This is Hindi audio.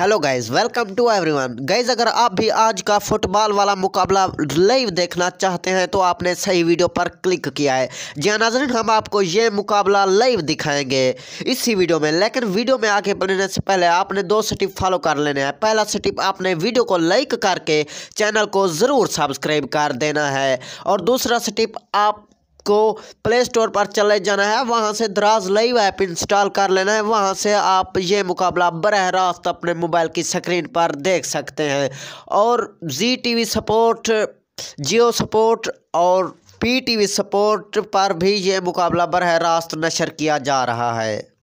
hello guys welcome to everyone guys अगर आप भी आज का फुटबॉल वाला मुकाबला लाइव देखना चाहते हैं तो आपने सही वीडियो पर क्लिक किया है जी नाजरन हम आपको ये मुकाबला लाइव दिखाएंगे इसी वीडियो में लेकिन वीडियो में आगे बढ़ने से पहले आपने दो स्टिप फॉलो कर लेने हैं पहला स्टिप आपने वीडियो को लाइक करके चैनल को ज़रूर सब्सक्राइब कर देना है और दूसरा स्टिप आप आपको प्ले स्टोर पर चले जाना है वहाँ से दराज लाइव ऐप इंस्टॉल कर लेना है वहाँ से आप ये मुकाबला बरह रास्त अपने मोबाइल की स्क्रीन पर देख सकते हैं और G T support Jio support और पी टी सपोर्ट पर भी ये मुकाबला बरह रास्त नशर किया जा रहा है